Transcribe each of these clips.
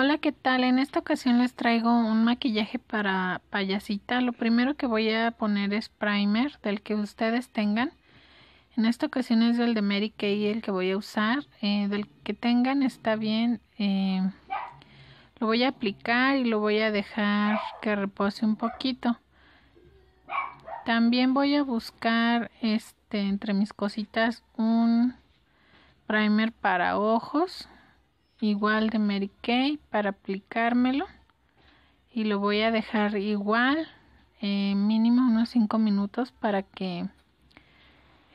Hola, ¿qué tal? En esta ocasión les traigo un maquillaje para payasita. Lo primero que voy a poner es primer, del que ustedes tengan. En esta ocasión es el de Mary Kay el que voy a usar. Eh, del que tengan está bien. Eh, lo voy a aplicar y lo voy a dejar que repose un poquito. También voy a buscar este entre mis cositas un primer para ojos igual de Mary Kay para aplicármelo y lo voy a dejar igual eh, mínimo unos 5 minutos para que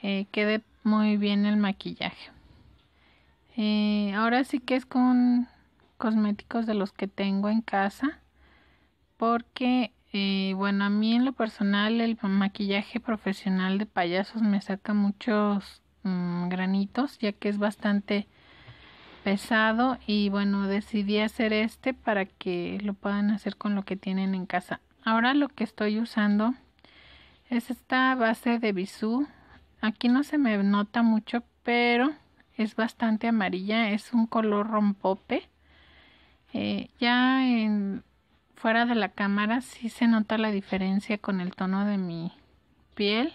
eh, quede muy bien el maquillaje eh, ahora sí que es con cosméticos de los que tengo en casa porque bueno a mí en lo personal el maquillaje profesional de payasos me saca muchos mm, granitos ya que es bastante pesado y bueno decidí hacer este para que lo puedan hacer con lo que tienen en casa ahora lo que estoy usando es esta base de bisú aquí no se me nota mucho pero es bastante amarilla es un color rompope eh, ya en, fuera de la cámara si se nota la diferencia con el tono de mi piel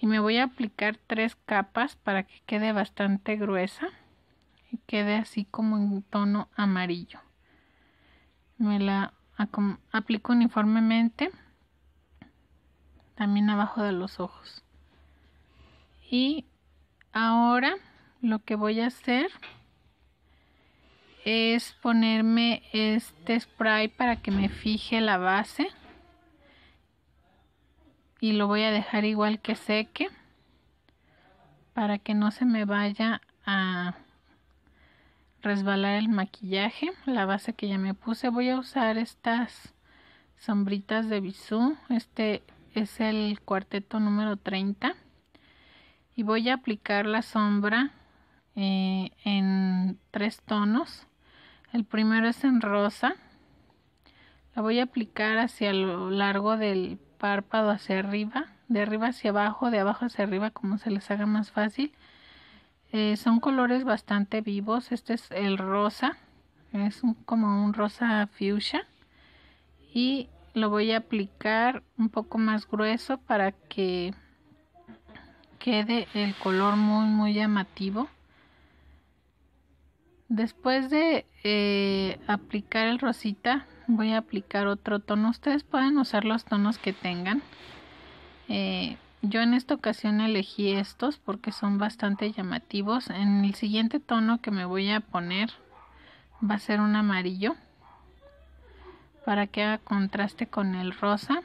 y me voy a aplicar tres capas para que quede bastante gruesa quede así como en tono amarillo. Me la aplico uniformemente también abajo de los ojos. Y ahora lo que voy a hacer es ponerme este spray para que me fije la base y lo voy a dejar igual que seque para que no se me vaya a resbalar el maquillaje, la base que ya me puse. Voy a usar estas sombritas de bisú. Este es el cuarteto número 30. Y voy a aplicar la sombra eh, en tres tonos. El primero es en rosa. La voy a aplicar hacia lo largo del párpado hacia arriba, de arriba hacia abajo, de abajo hacia arriba, como se les haga más fácil. Eh, son colores bastante vivos. Este es el rosa. Es como un rosa fuchsia. Y lo voy a aplicar un poco más grueso para que quede el color muy muy llamativo. Después de eh, aplicar el rosita voy a aplicar otro tono. Ustedes pueden usar los tonos que tengan. Eh, yo en esta ocasión elegí estos porque son bastante llamativos. En el siguiente tono que me voy a poner va a ser un amarillo para que haga contraste con el rosa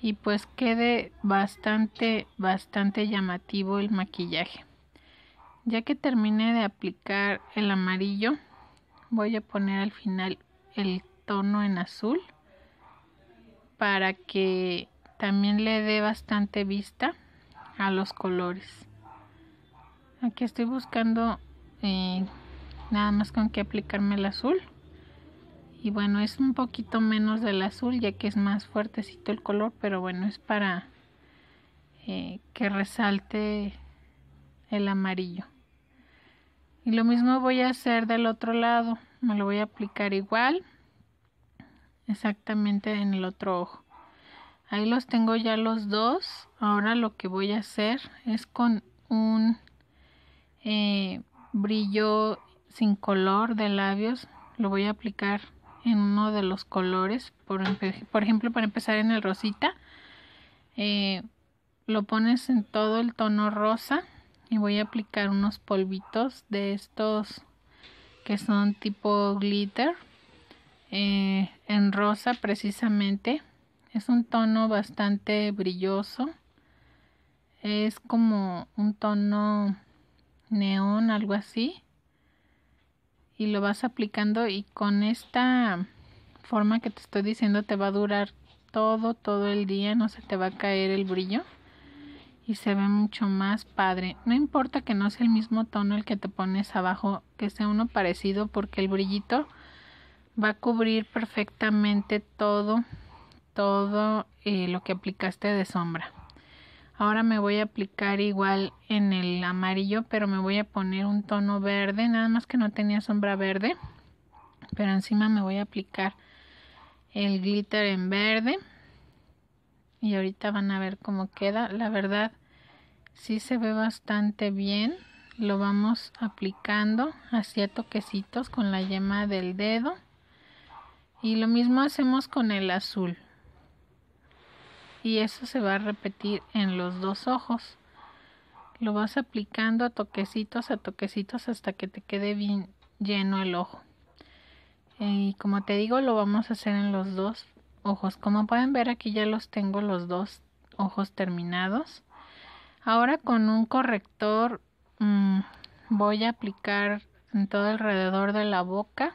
y pues quede bastante bastante llamativo el maquillaje. Ya que termine de aplicar el amarillo voy a poner al final el tono en azul para que también le dé bastante vista a los colores aquí estoy buscando eh, nada más con que aplicarme el azul y bueno es un poquito menos del azul ya que es más fuertecito el color pero bueno es para eh, que resalte el amarillo y lo mismo voy a hacer del otro lado me lo voy a aplicar igual exactamente en el otro ojo Ahí los tengo ya los dos. Ahora lo que voy a hacer es con un eh, brillo sin color de labios. Lo voy a aplicar en uno de los colores. Por, ejemplo, para empezar en el rosita. Eh, lo pones en todo el tono rosa. Y voy a aplicar unos polvitos de estos que son tipo glitter. Eh, en rosa precisamente es un tono bastante brilloso. Es como un tono neón, algo así. Y lo vas aplicando y con esta forma que te estoy diciendo te va a durar todo, todo el día. No se te va a caer el brillo. Y se ve mucho más padre. No importa que no sea el mismo tono el que te pones abajo, que sea uno parecido porque el brillito va a cubrir perfectamente todo todo eh, lo que aplicaste de sombra. Ahora me voy a aplicar igual en el amarillo, pero me voy a poner un tono verde, nada más que no tenía sombra verde. Pero encima me voy a aplicar el glitter en verde. Y ahorita van a ver cómo queda. La verdad, sí se ve bastante bien. Lo vamos aplicando hacia toquecitos con la yema del dedo. Y lo mismo hacemos con el azul y eso se va a repetir en los dos ojos. Lo vas aplicando a toquecitos, a toquecitos hasta que te quede bien lleno el ojo. Y como te digo, lo vamos a hacer en los dos ojos. Como pueden ver aquí ya los tengo los dos ojos terminados. Ahora con un corrector mm, voy a aplicar en todo alrededor de la boca.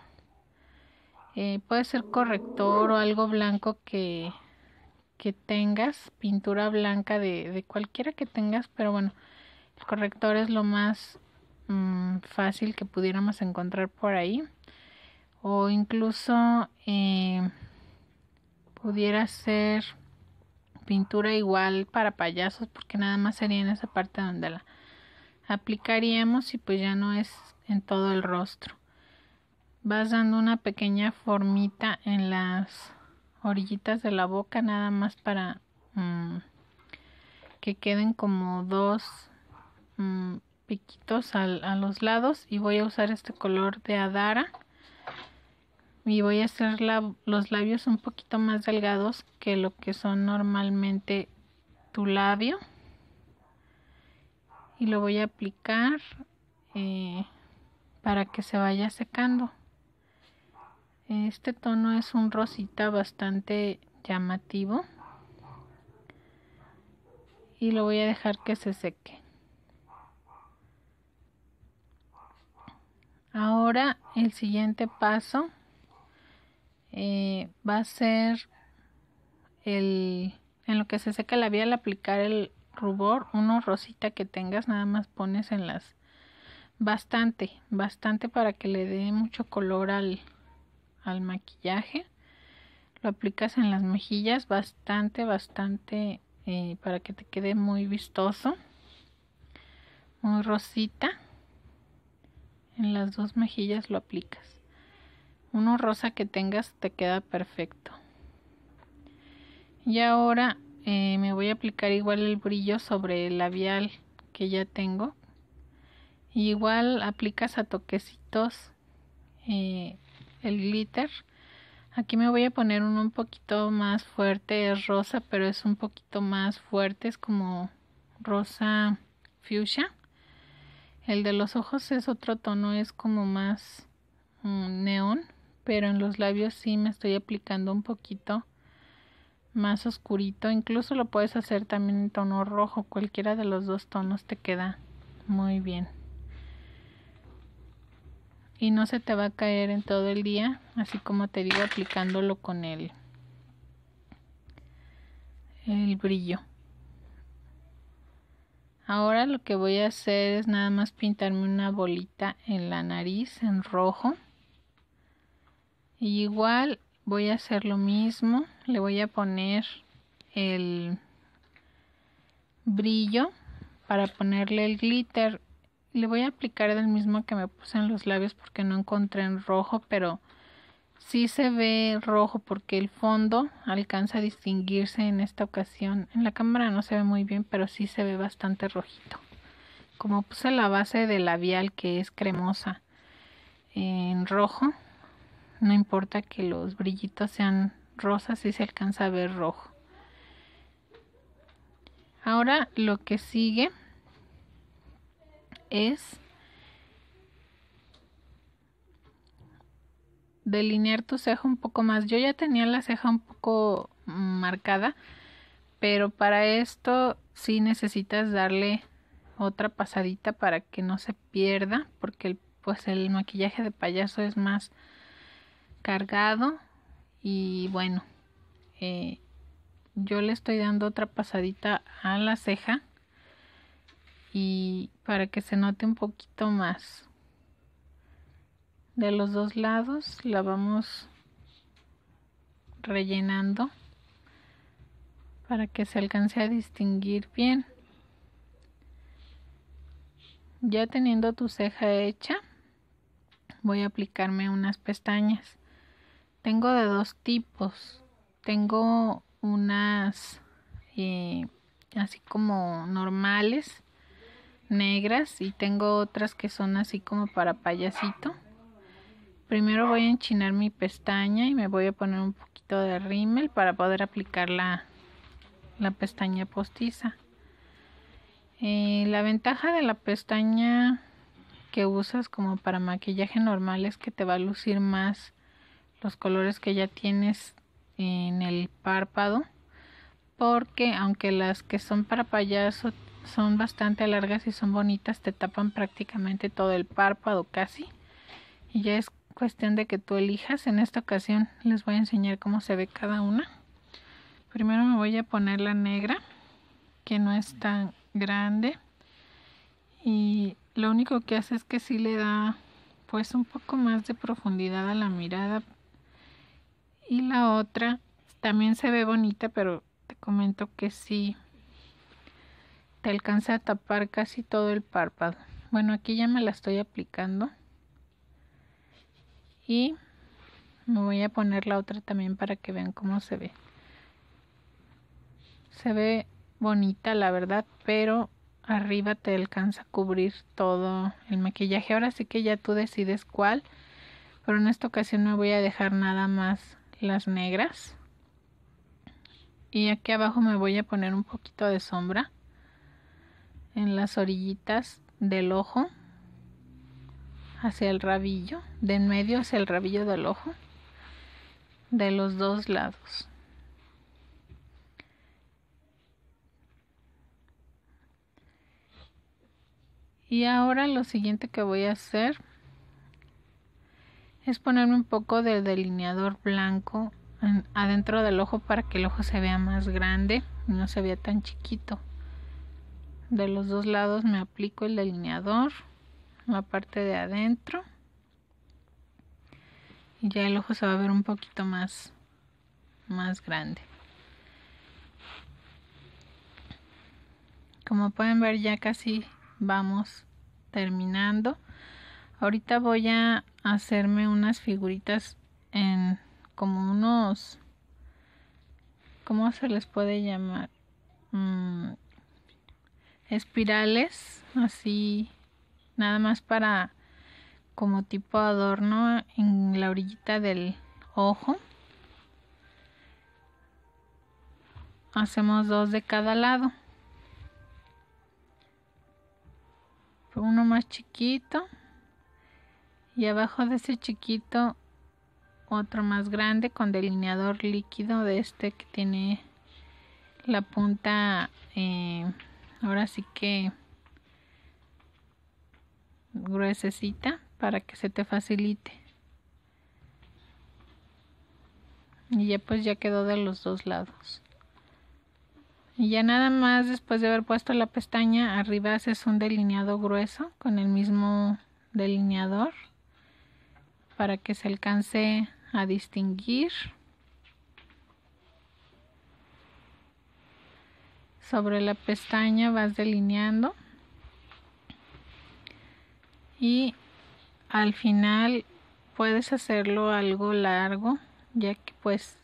Eh, puede ser corrector o algo blanco que que tengas, pintura blanca de, cualquiera que tengas, pero bueno, el corrector es lo más mm, fácil que pudiéramos encontrar por ahí. O incluso eh, pudiera ser pintura igual para payasos, porque nada más sería en esa parte donde la aplicaríamos y pues ya no es en todo el rostro. Vas dando una pequeña formita en las orillitas de la boca nada más para mm, que queden como dos mm, piquitos a los lados y voy a usar este color de Adara y voy a hacer los labios un poquito más delgados que lo que son normalmente tu labio y lo voy a aplicar eh, para que se vaya secando este tono es un rosita bastante llamativo. Y lo voy a dejar que se seque. Ahora el siguiente paso eh, va a ser el, en lo que se seca la vía al aplicar el rubor, uno rosita que tengas, nada más pones en las bastante, bastante para que le dé mucho color al, al maquillaje. Lo aplicas en las mejillas bastante, bastante eh, para que te quede muy vistoso. Muy rosita. En las dos mejillas lo aplicas. Uno rosa que tengas te queda perfecto. Y ahora eh, me voy a aplicar igual el brillo sobre el labial que ya tengo. igual aplicas a toquecitos eh, el glitter. Aquí me voy a poner uno un poquito más fuerte, es rosa, pero es un poquito más fuerte, es como rosa fuchsia. El de los ojos es otro tono, es como más mm, neón, pero en los labios sí me estoy aplicando un poquito más oscurito. Incluso lo puedes hacer también en tono rojo, cualquiera de los dos tonos te queda muy bien y no se te va a caer en todo el día, así como te digo aplicándolo con el, el brillo. Ahora lo que voy a hacer es nada más pintarme una bolita en la nariz en rojo. Y igual voy a hacer lo mismo, le voy a poner el brillo para ponerle el glitter le voy a aplicar el mismo que me puse en los labios porque no encontré en rojo, pero sí se ve rojo porque el fondo alcanza a distinguirse en esta ocasión. En la cámara no se ve muy bien, pero sí se ve bastante rojito. Como puse la base de labial que es cremosa en rojo, no importa que los brillitos sean rosas, sí se alcanza a ver rojo. Ahora lo que sigue es delinear tu ceja un poco más. Yo ya tenía la ceja un poco marcada, pero para esto sí necesitas darle otra pasadita para que no se pierda, porque el, pues el maquillaje de payaso es más cargado y bueno, eh, yo le estoy dando otra pasadita a la ceja y para que se note un poquito más de los dos lados la vamos rellenando para que se alcance a distinguir bien ya teniendo tu ceja hecha voy a aplicarme unas pestañas tengo de dos tipos tengo unas eh, así como normales negras y tengo otras que son así como para payasito. Primero voy a enchinar mi pestaña y me voy a poner un poquito de rímel para poder aplicar la, pestaña postiza. Eh, la ventaja de la pestaña que usas como para maquillaje normal es que te va a lucir más los colores que ya tienes en el párpado porque aunque las que son para payaso son bastante largas y son bonitas, te tapan prácticamente todo el párpado casi. Y ya es cuestión de que tú elijas. En esta ocasión les voy a enseñar cómo se ve cada una. Primero me voy a poner la negra, que no es tan grande. Y lo único que hace es que sí le da pues un poco más de profundidad a la mirada. Y la otra también se ve bonita, pero te comento que sí te alcanza a tapar casi todo el párpado. Bueno, aquí ya me la estoy aplicando. Y me voy a poner la otra también para que vean cómo se ve. Se ve bonita, la verdad, pero arriba te alcanza a cubrir todo el maquillaje. Ahora sí que ya tú decides cuál, pero en esta ocasión me voy a dejar nada más las negras. Y aquí abajo me voy a poner un poquito de sombra en las orillitas del ojo hacia el rabillo, de en medio hacia el rabillo del ojo, de los dos lados. Y ahora lo siguiente que voy a hacer es ponerme un poco de delineador blanco adentro del ojo para que el ojo se vea más grande y no se vea tan chiquito de los dos lados me aplico el delineador la parte de adentro y ya el ojo se va a ver un poquito más más grande como pueden ver ya casi vamos terminando ahorita voy a hacerme unas figuritas en como unos cómo se les puede llamar mm, espirales, así, nada más para como tipo adorno en la orillita del ojo. Hacemos dos de cada lado. Uno más chiquito y abajo de ese chiquito otro más grande con delineador líquido de este que tiene la punta eh, ahora sí que gruesecita para que se te facilite y ya pues ya quedó de los dos lados y ya nada más después de haber puesto la pestaña arriba haces un delineado grueso con el mismo delineador para que se alcance a distinguir sobre la pestaña vas delineando y al final puedes hacerlo algo largo ya que pues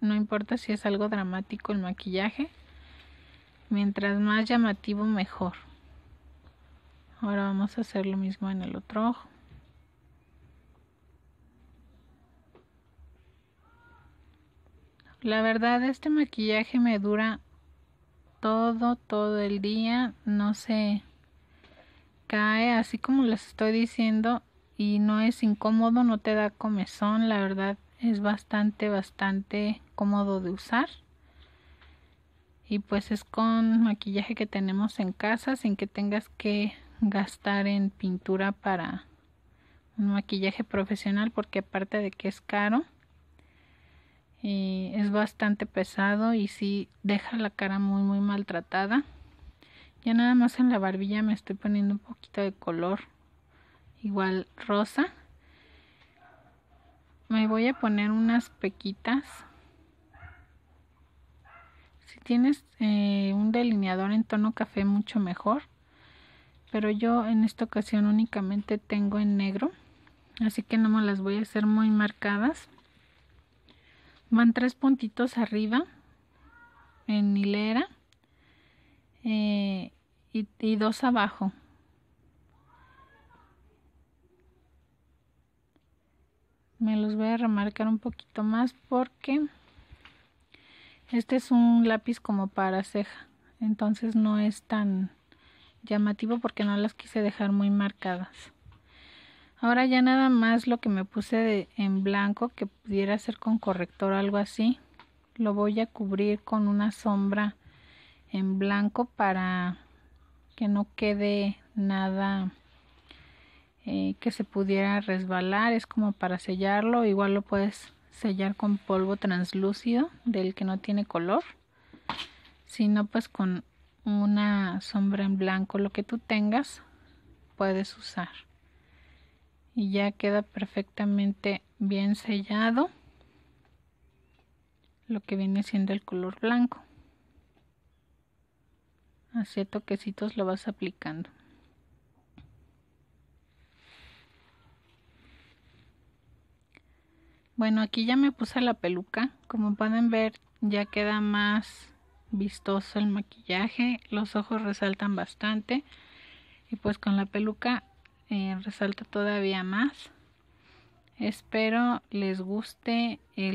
no importa si es algo dramático el maquillaje mientras más llamativo mejor ahora vamos a hacer lo mismo en el otro ojo la verdad este maquillaje me dura todo, todo el día, no se cae, así como les estoy diciendo, y no es incómodo, no te da comezón, la verdad es bastante, bastante cómodo de usar. Y pues es con maquillaje que tenemos en casa, sin que tengas que gastar en pintura para un maquillaje profesional, porque aparte de que es caro, es bastante pesado y sí deja la cara muy muy maltratada. Ya nada más en la barbilla me estoy poniendo un poquito de color igual rosa. Me voy a poner unas pequitas. Si tienes eh, un delineador en tono café mucho mejor. Pero yo en esta ocasión únicamente tengo en negro. Así que no me las voy a hacer muy marcadas van tres puntitos arriba en hilera eh, y dos abajo me los voy a remarcar un poquito más porque este es un lápiz como para ceja entonces no es tan llamativo porque no las quise dejar muy marcadas Ahora ya nada más lo que me puse en blanco, que pudiera ser con corrector o algo así, lo voy a cubrir con una sombra en blanco para que no quede nada eh, que se pudiera resbalar. Es como para sellarlo, igual lo puedes sellar con polvo translúcido del que no tiene color. Si no, pues con una sombra en blanco, lo que tú tengas, puedes usar y ya queda perfectamente bien sellado lo que viene siendo el color blanco así toquecitos lo vas aplicando bueno aquí ya me puse la peluca como pueden ver ya queda más vistoso el maquillaje los ojos resaltan bastante y pues con la peluca eh, resalta todavía más. Espero les guste el